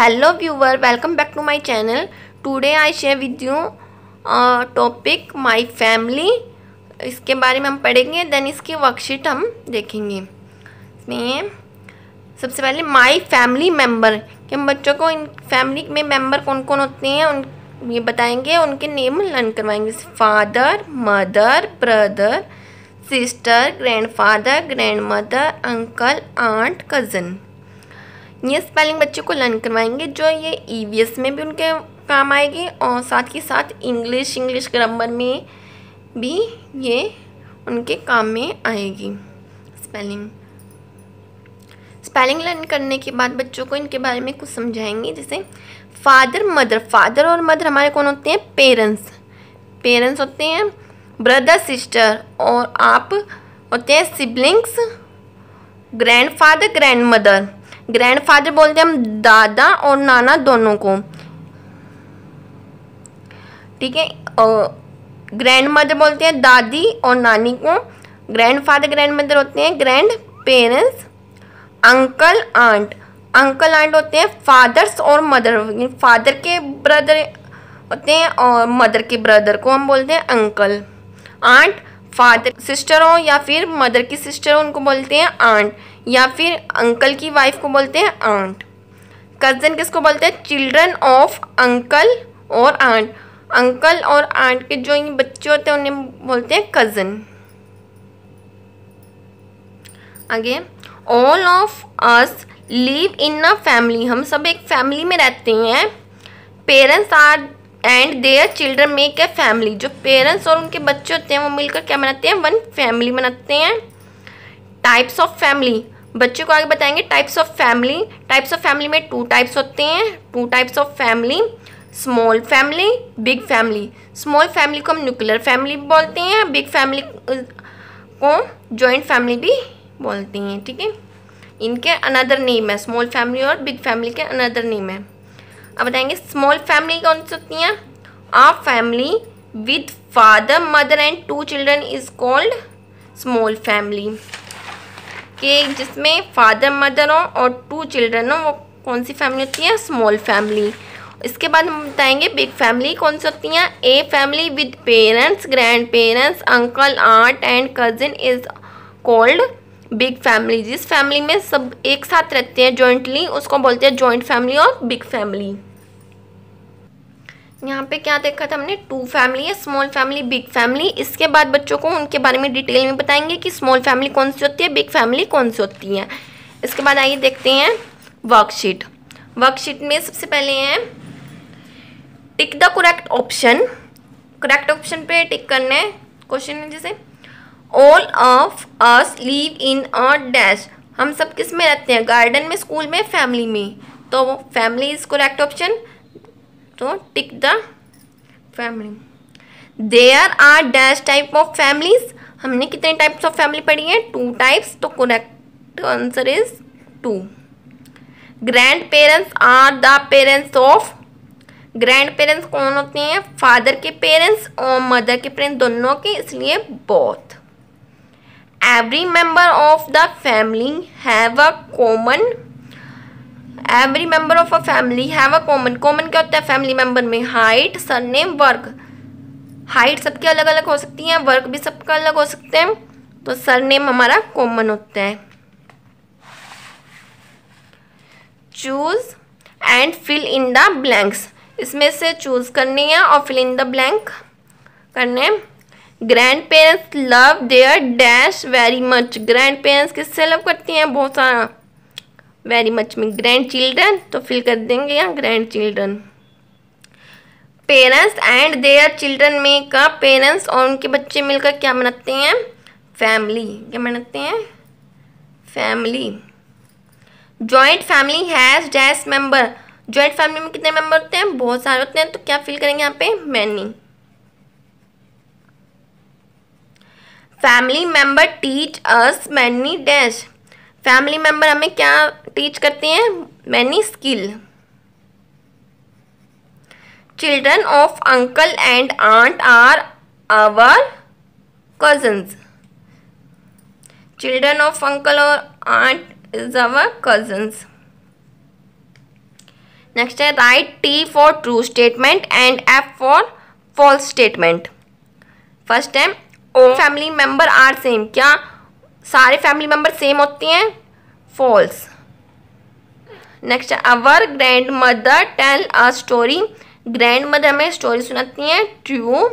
hello viewer welcome back to my channel today I share with you topic my family इसके बारे में हम पढ़ेंगे देन इसकी वर्कशीट हम देखेंगे इसमें सबसे पहले माय फैमिली मेंबर कि हम बच्चों को इन फैमिली में मेंबर कौन कौन होते हैं उन ये बताएंगे उनके नेम लर्न करवाएंगे father mother brother sister grand mother uncle aunt cousin ये स्पेलिंग बच्चों को लर्न करवाएंगे जो ये ई e में भी उनके काम आएगी और साथ ही साथ इंग्लिश इंग्लिश ग्रामर में भी ये उनके काम में आएगी स्पेलिंग स्पेलिंग लर्न करने के बाद बच्चों को इनके बारे में कुछ समझाएंगे जैसे फादर मदर फादर और मदर हमारे कौन होते हैं पेरेंट्स पेरेंट्स होते हैं ब्रदर सिस्टर और आप होते हैं सिबलिंग्स ग्रैंडफादर ग्रैंडमदर ग्रैंडफादर बोलते हैं हम दादा और नाना दोनों को ठीक है ग्रैंड मदर बोलते हैं दादी और नानी को ग्रैंड फादर ग्रैंड मदर होते हैं grand parents uncle aunt uncle aunt होते हैं फादर्स और मदर फादर के ब्रदर होते हैं और मदर के ब्रदर को हम बोलते हैं अंकल आंट फादर सिस्टर हो या फिर मदर की सिस्टर हो उनको बोलते हैं आंट या फिर अंकल की वाइफ को बोलते हैं आंट कज़न किसको बोलते हैं चिल्ड्रन ऑफ अंकल और आंट अंकल और आंट के जो ये बच्चे होते हैं उन्हें बोलते हैं कज़न आगे all of us live in a family हम सब एक फैमिली में रहते हैं parents are and their children make a family जो पेरेंट्स और उनके बच्चे होते हैं वो मिलकर क्या बनाते हैं वन फैमिली बनाते हैं टाइप्स ऑफ फैमिली बच्चे को आगे बताएंगे types of family types of family में टू टाइप्स होते हैं two types of family small family big family small family को हम न्यूक्लियर फैमिली भी बोलते हैं बिग फैमिली uh, को जॉइंट फैमिली भी बोलते हैं ठीक है इनके अनदर नेम है स्मॉल फैमिली और बिग फैमिली के अनदर नेम है अब बताएंगे स्मॉल फैमिली कौन सी होती हैं a family with father mother and to children is called small family के जिसमें फादर मदर हो और टू चिल्ड्रन हो वो कौन सी फैमिली होती है स्मॉल फैमिली इसके बाद हम बताएंगे बिग फैमिली कौन सी होती हैं a family with parents grand parents uncle aunt and cousin is called big family जिस फैमिली में सब एक साथ रहते हैं जॉइंटली उसको बोलते हैं जॉइंट फैमिली और बिग फैमिली यहाँ पे क्या देखा था हमने टू फैमिली है स्मॉल फैमिली बिग फैमिली इसके बाद बच्चों को उनके बारे में डिटेल में बताएंगे कि स्मॉल फैमिली कौन सी होती है बिग फैमिली कौन सी होती है इसके बाद आइए देखते हैं वर्कशीट वर्कशीट में सबसे पहले है tick the correct option correct option पे टिक करने क्वेश्चन है जैसे all of us live in are dash हम सब किस में रहते हैं गार्डन में स्कूल में फैमिली में तो फैमिली इज करेक्ट ऑप्शन तो tick the family there are dash type of families हमने कितने टाइप्स ऑफ फैमिली पढ़ी है टू टाइप्स तो correct answer is two grandparents are the parents of grandparents कौन होते हैं फादर के पेरेंट्स और मदर के पेरेंट्स दोनों के इसलिए both every member of the family have a common every member of a family have a common common क्या होता है फैमिली मेंबर में height surname work height सबके अलग अलग हो सकती है वर्क भी सबका अलग हो सकते हैं तो सर नेम हमारा कॉमन होता है choose and fill in the blanks इसमें से चूज करनी है और फिल इन द ब्लैंक करने हैं grand grandparents love their dash very much grandparents किससे लव करती हैं बहुत सारा वेरी मच में ग्रैंड चिल्ड्रन तो फिल कर देंगे यहाँ grandchildren parents and their children में का पेरेंट्स और उनके बच्चे मिलकर क्या बनाते हैं फैमिली क्या बनाते हैं family joint family has dash member joint family में कितने मेंबर होते हैं बहुत सारे होते हैं तो क्या फील करेंगे यहाँ पे many family member teach us many dash family member हमें क्या टीच करते हैं many skill children of uncle and aunt are our cousins children of uncle और aunt is our cousins next है write T for true statement and F for false statement first time family member are same क्या सारे family member same होती हैं false next our grandmother tell a story grand mother हमें story सुनाती हैं true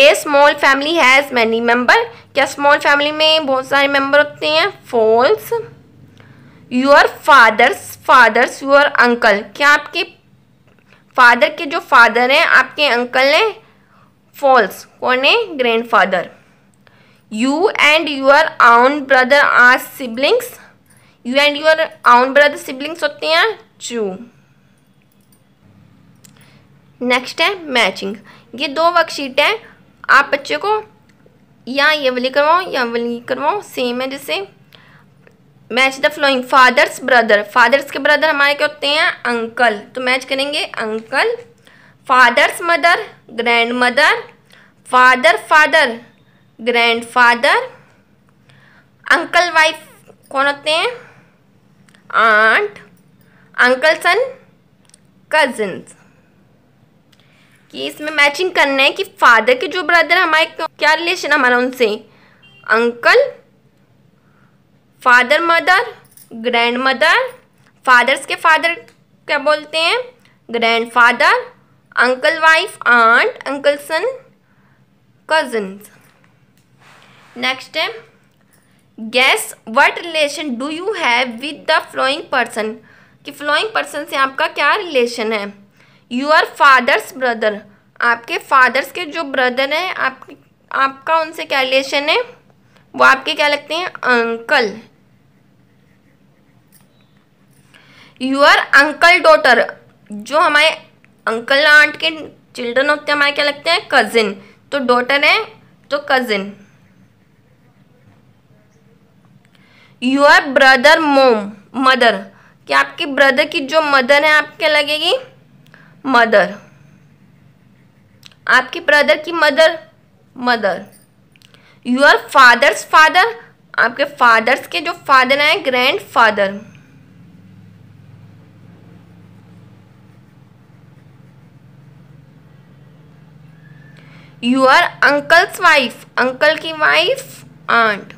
a small family has many member क्या small family में बहुत सारे मेंबर होते हैं false your fathers fathers your uncle क्या आपके फादर के जो फादर हैं आपके अंकल हैं फॉल्स कौन है father you and your own brother are siblings you and your own brother siblings होते हैं चू नेक्स्ट है मैचिंग ये दो वर्कशीट है आप बच्चे को या ये वाली करवाओ या वाली करवाओ सेम है जैसे match the following fathers brother fathers के ब्रदर हमारे क्या होते हैं अंकल तो मैच करेंगे uncle fathers mother grandmother father father grandfather uncle wife कौन होते हैं आंट अंकल सन कजिन कि इसमें मैचिंग करना है कि फादर के जो ब्रदर हमारे क्या रिलेशन हमारा उनसे uncle father mother grandmother fathers के फादर क्या बोलते हैं grandfather uncle wife aunt uncle son cousins next है guess what relation do you have with the following person कि फ्लोइंग पर्सन से आपका क्या रिलेशन है यूअर फादर्स ब्रदर आपके फादर्स के जो ब्रदर हैं आप आपका उनसे क्या रिलेशन है वो आपके क्या लगते हैं अंकल यूअर अंकल डॉटर जो हमारे अंकल आंट के चिल्ड्रन होते हैं हमारे क्या लगते हैं कज़िन तो डॉटर है तो cousin your brother mom mother क्या आपकी ब्रदर की जो मदर है आप क्या लगेगी मदर आपकी ब्रदर की mother mother your fathers father आपके फादर्स के जो फादर हैं grandfather you are uncles wife uncle की वाइफ आंट